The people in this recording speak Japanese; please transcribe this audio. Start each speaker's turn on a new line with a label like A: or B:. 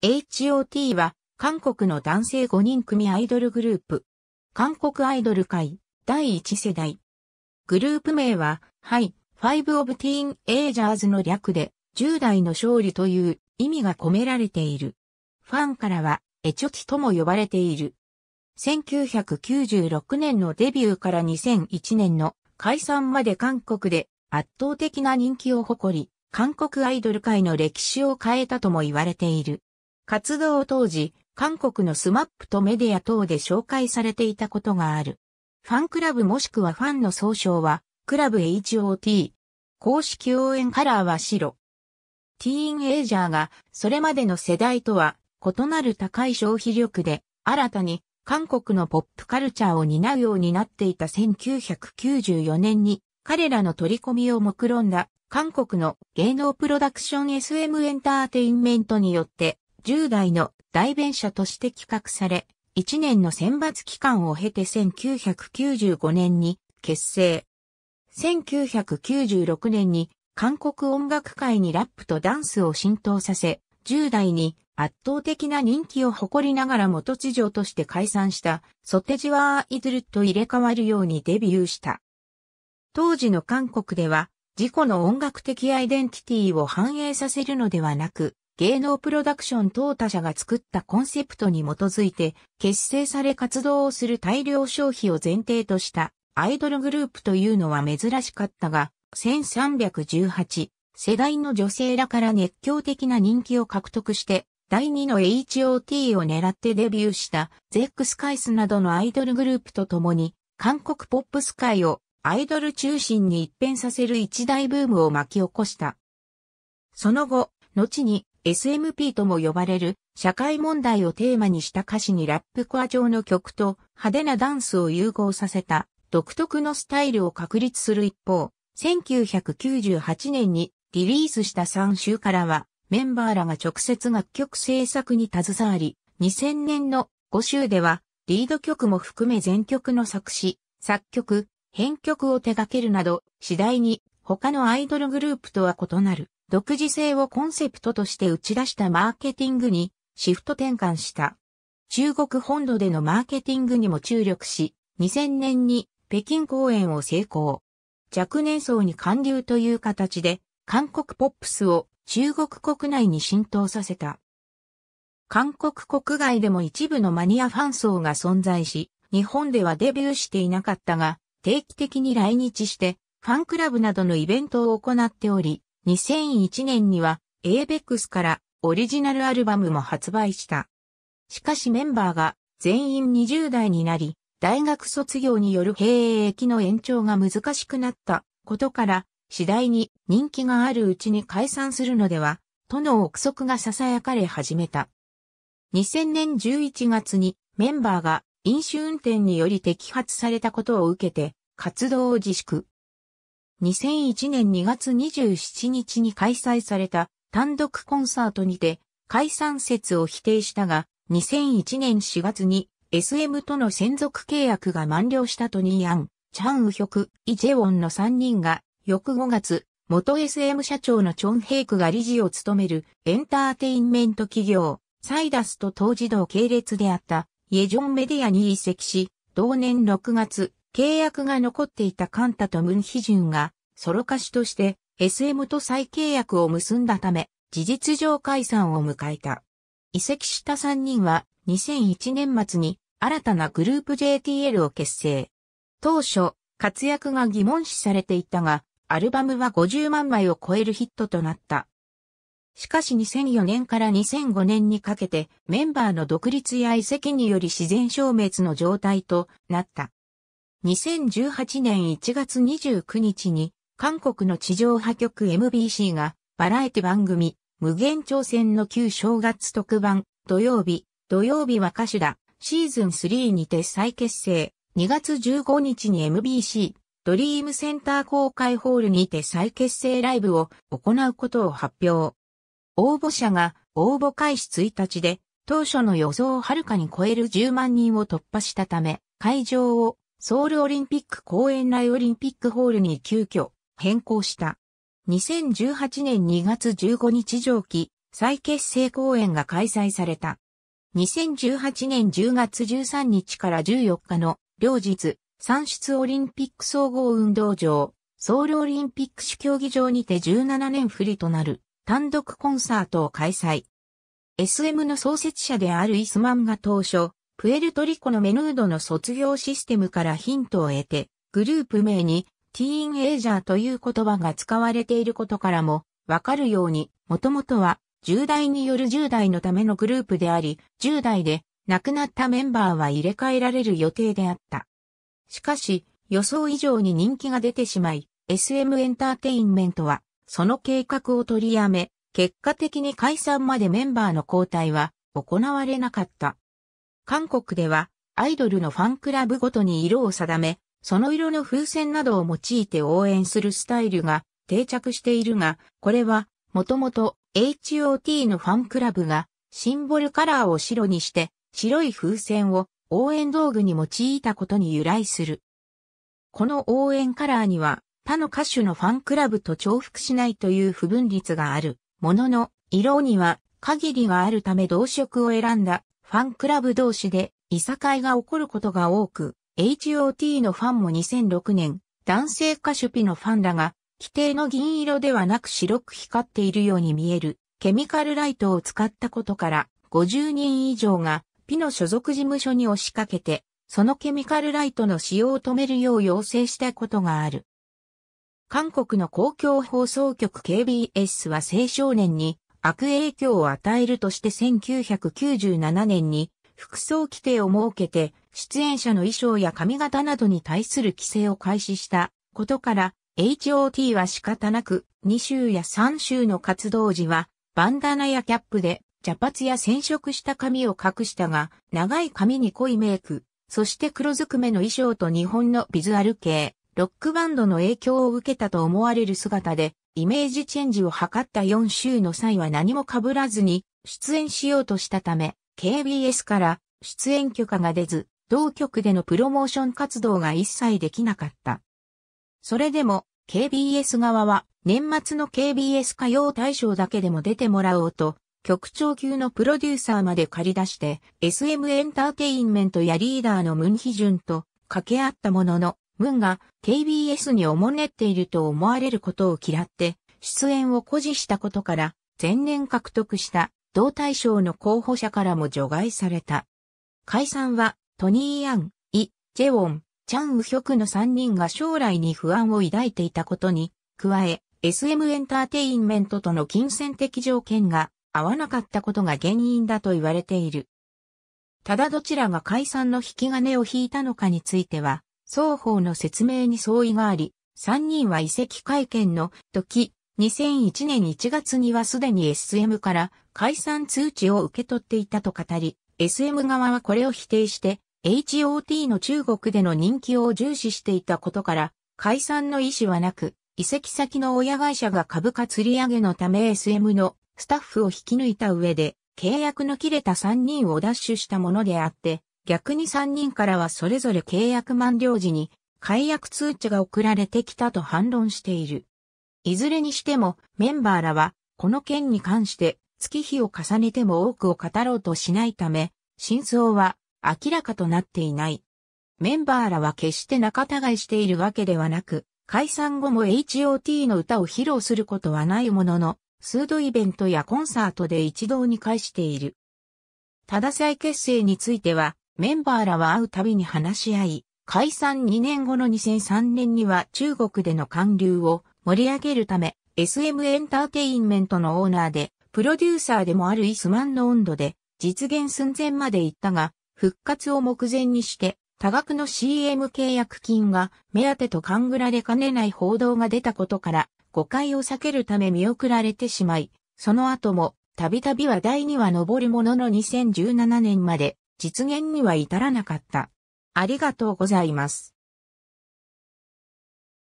A: HOT は韓国の男性5人組アイドルグループ。韓国アイドル界第一世代。グループ名は、イブ・オ of Teen イジャーズの略で、10代の勝利という意味が込められている。ファンからは、エチョティとも呼ばれている。1996年のデビューから2001年の解散まで韓国で圧倒的な人気を誇り、韓国アイドル界の歴史を変えたとも言われている。活動当時、韓国のスマップとメディア等で紹介されていたことがある。ファンクラブもしくはファンの総称は、クラブ HOT。公式応援カラーは白。ティーンエイジャーがそれまでの世代とは異なる高い消費力で新たに韓国のポップカルチャーを担うようになっていた1994年に彼らの取り込みを目論んだ韓国の芸能プロダクション SM エンターテインメントによって10代の代弁者として企画され、1年の選抜期間を経て1995年に結成。1996年に韓国音楽界にラップとダンスを浸透させ、10代に圧倒的な人気を誇りながら元知女として解散したソテジワーイズルと入れ替わるようにデビューした。当時の韓国では自己の音楽的アイデンティティを反映させるのではなく、芸能プロダクション等他社が作ったコンセプトに基づいて結成され活動をする大量消費を前提としたアイドルグループというのは珍しかったが、1318世代の女性らから熱狂的な人気を獲得して第2の HOT を狙ってデビューした z ッ x スカイスなどのアイドルグループと共に韓国ポップス界をアイドル中心に一変させる一大ブームを巻き起こした。その後、後に SMP とも呼ばれる社会問題をテーマにした歌詞にラップコア調の曲と派手なダンスを融合させた独特のスタイルを確立する一方、1998年にリリースした3週からはメンバーらが直接楽曲制作に携わり、2000年の5週ではリード曲も含め全曲の作詞、作曲、編曲を手掛けるなど、次第に他のアイドルグループとは異なる独自性をコンセプトとして打ち出したマーケティングにシフト転換した。中国本土でのマーケティングにも注力し、2000年に北京公演を成功。若年層に還流という形で、韓国ポップスを中国国内に浸透させた。韓国国外でも一部のマニアファン層が存在し、日本ではデビューしていなかったが、定期的に来日して、ファンクラブなどのイベントを行っており、2001年には ABEX からオリジナルアルバムも発売した。しかしメンバーが全員20代になり、大学卒業による兵役の延長が難しくなったことから、次第に人気があるうちに解散するのでは、との憶測が囁かれ始めた。2000年11月にメンバーが飲酒運転により摘発されたことを受けて活動を自粛。2001年2月27日に開催された単独コンサートにて解散説を否定したが、2001年4月に SM との専属契約が満了したトニー・アン、チャン・ウヒョク、イ・ジェウォンの3人が、翌5月、元 SM 社長のチョン・ヘイクが理事を務めるエンターテインメント企業、サイダスと当時同系列であったイェジョンメディアに移籍し、同年6月、契約が残っていたカンタとムンヒジュンが、ソロ歌手として SM と再契約を結んだため、事実上解散を迎えた。移籍した3人は2001年末に新たなグループ JTL を結成。当初、活躍が疑問視されていたが、アルバムは50万枚を超えるヒットとなった。しかし2004年から2005年にかけてメンバーの独立や移籍により自然消滅の状態となった。2018年1月29日に、韓国の地上波局 MBC が、バラエティ番組、無限挑戦の旧正月特番、土曜日、土曜日は歌手だ、シーズン3にて再結成、2月15日に MBC、ドリームセンター公開ホールにて再結成ライブを行うことを発表。応募者が応募開始1日で、当初の予想をはるかに超える10万人を突破したため、会場をソウルオリンピック公園内オリンピックホールに急遽変更した。2018年2月15日上記、再結成公演が開催された。2018年10月13日から14日の両日、産出オリンピック総合運動場、ソウルオリンピック主競技場にて17年振りとなる単独コンサートを開催。SM の創設者であるイスマンが当初、プエルトリコのメヌードの卒業システムからヒントを得て、グループ名にティーンエイジャーという言葉が使われていることからもわかるように、もともとは10代による10代のためのグループであり、10代で亡くなったメンバーは入れ替えられる予定であった。しかし、予想以上に人気が出てしまい、SM エンターテインメントは、その計画を取りやめ、結果的に解散までメンバーの交代は行われなかった。韓国では、アイドルのファンクラブごとに色を定め、その色の風船などを用いて応援するスタイルが定着しているが、これは、もともと HOT のファンクラブが、シンボルカラーを白にして、白い風船を応援道具に用いたことに由来する。この応援カラーには、他の歌手のファンクラブと重複しないという不分率がある。ものの、色には限りがあるため同色を選んだファンクラブ同士で、いさかいが起こることが多く、HOT のファンも2006年、男性歌手ピのファンらが、規定の銀色ではなく白く光っているように見える、ケミカルライトを使ったことから、50人以上が、ピの所属事務所に押しかけて、そのケミカルライトの使用を止めるよう要請したことがある。韓国の公共放送局 KBS は青少年に悪影響を与えるとして1997年に服装規定を設けて出演者の衣装や髪型などに対する規制を開始したことから HOT は仕方なく2週や3週の活動時はバンダナやキャップで茶髪や染色した髪を隠したが長い髪に濃いメイク、そして黒ずくめの衣装と日本のビズアル系、ロックバンドの影響を受けたと思われる姿でイメージチェンジを図った4週の際は何も被らずに出演しようとしたため、KBS から出演許可が出ず、同局でのプロモーション活動が一切できなかった。それでも、KBS 側は、年末の KBS 歌謡大賞だけでも出てもらおうと、局長級のプロデューサーまで借り出して、SM エンターテインメントやリーダーのムンヒジュンと掛け合ったものの、軍が KBS におもねっていると思われることを嫌って、出演を誇示したことから、前年獲得した同対象の候補者からも除外された。解散は、トニー・アン、イ・ジェウォン、チャン・ウヒョクの3人が将来に不安を抱いていたことに、加え、SM エンターテインメントとの金銭的条件が合わなかったことが原因だと言われている。ただどちらが解散の引き金を引いたのかについては、双方の説明に相違があり、3人は移籍会見の時、2001年1月にはすでに SM から解散通知を受け取っていたと語り、SM 側はこれを否定して、HOT の中国での人気を重視していたことから、解散の意思はなく、移籍先の親会社が株価釣り上げのため SM のスタッフを引き抜いた上で、契約の切れた3人を奪取したものであって、逆に3人からはそれぞれ契約満了時に解約通知が送られてきたと反論している。いずれにしてもメンバーらはこの件に関して月日を重ねても多くを語ろうとしないため、真相は明らかとなっていない。メンバーらは決して仲違いしているわけではなく、解散後も HOT の歌を披露することはないものの、数度イベントやコンサートで一堂に会している。ただ再結成については、メンバーらは会うたびに話し合い、解散2年後の2003年には中国での韓流を盛り上げるため、SM エンターテインメントのオーナーで、プロデューサーでもあるイスマンの温度で、実現寸前まで行ったが、復活を目前にして、多額の CM 契約金が目当てと勘ぐられかねない報道が出たことから、誤解を避けるため見送られてしまい、その後も、たびたび話題には上るものの2017年まで、実現には至らなかった。ありがとうございます。